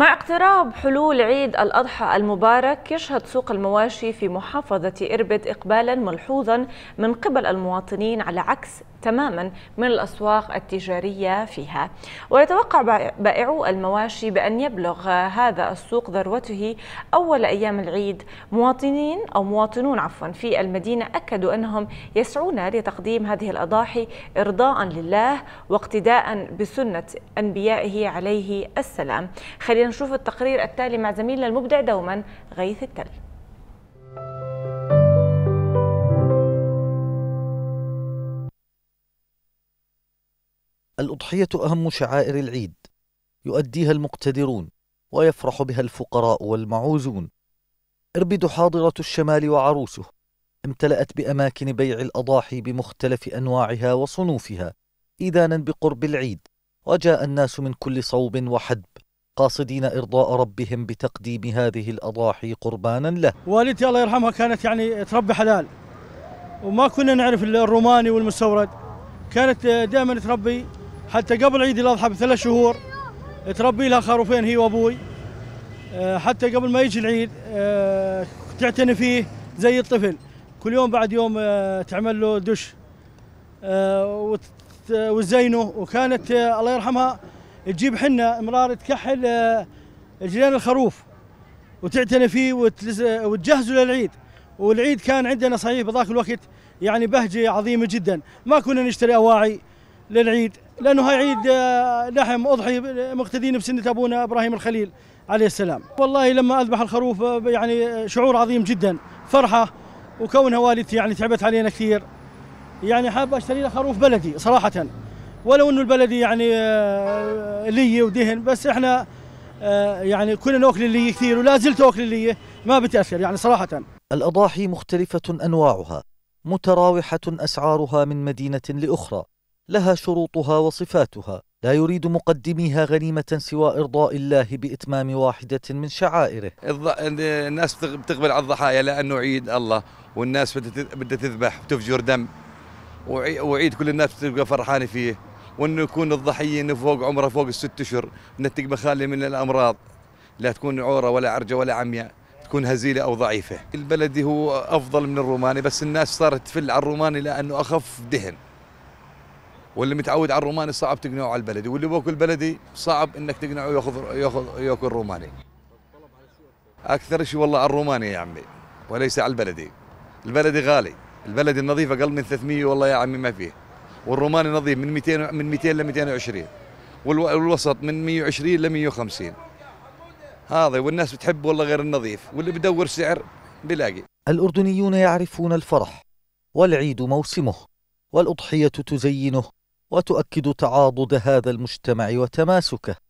مع اقتراب حلول عيد الأضحى المبارك يشهد سوق المواشي في محافظة إربد إقبالا ملحوظا من قبل المواطنين على عكس تماما من الأسواق التجارية فيها ويتوقع بائعو المواشي بأن يبلغ هذا السوق ذروته أول أيام العيد مواطنين أو مواطنون عفوا في المدينة أكدوا أنهم يسعون لتقديم هذه الأضاحي إرضاء لله واقتداء بسنة أنبيائه عليه السلام خلينا نشوف التقرير التالي مع زميلنا المبدع دوما غيث التل الأضحية أهم شعائر العيد يؤديها المقتدرون ويفرح بها الفقراء والمعوزون إربد حاضرة الشمال وعروسه امتلأت بأماكن بيع الأضاحي بمختلف أنواعها وصنوفها إذانا بقرب العيد وجاء الناس من كل صوب وحدب قاصدين إرضاء ربهم بتقديم هذه الأضاحي قربانا له والدتي الله يرحمها كانت يعني تربي حلال وما كنا نعرف الروماني والمستورد كانت دائما تربي حتى قبل عيد الأضحى بثلاث شهور تربي لها خروفين هي وأبوي آه، حتى قبل ما يجي العيد آه، تعتني فيه زي الطفل كل يوم بعد يوم آه، تعمل له دش وتزينه وكانت الله يرحمها تجيب حنة امرار تكحل جلين الخروف وتعتني فيه وتجهزه للعيد والعيد كان عندنا صحيح بذاك الوقت يعني بهجة عظيمة جدا ما كنا نشتري أواعي للعيد لانه هاي عيد آه، لحم اضحي مقتدين بسنه ابونا ابراهيم الخليل عليه السلام والله لما اذبح الخروف آه، يعني آه، شعور عظيم جدا فرحه وكونها والدتي يعني تعبت علينا كثير يعني حاب اشتري لها خروف بلدي صراحه ولو انه البلدي يعني لي ودهن بس احنا يعني كنا ناكل اللي كثير ولا زلت اكل اللي ما بتاثر يعني صراحه الاضاحي مختلفه انواعها متراوحه اسعارها من مدينه لاخرى لها شروطها وصفاتها لا يريد مقدميها غنيمة سوى إرضاء الله بإتمام واحدة من شعائره الناس بتقبل على الضحايا لأنه عيد الله والناس بدها تذبح وتفجر دم وعيد كل الناس بتبقى فرحانة فيه وأنه يكون الضحية فوق عمرها فوق الست أشهر إنها تبقى خالية من الأمراض لا تكون عورة ولا عرجة ولا عمياء تكون هزيلة أو ضعيفة البلدي هو أفضل من الروماني بس الناس صارت تفل على الروماني لأنه أخف دهن واللي متعود على الروماني صعب تقنعه على البلدي واللي باكل بلدي صعب انك تقنعه ياخذ ياخذ ياكل روماني اكثر شيء والله على الروماني يا عمي وليس على البلدي البلدي غالي البلدي النظيف اقل من 300 والله يا عمي ما فيه والروماني نظيف من 200 من 200 ل 220 والوسط من 120 ل 150 هذا والناس بتحب والله غير النظيف واللي بدور سعر بلاقي الأردنيون يعرفون الفرح والعيد موسمه والأضحية تزينه وتؤكد تعاضد هذا المجتمع وتماسكه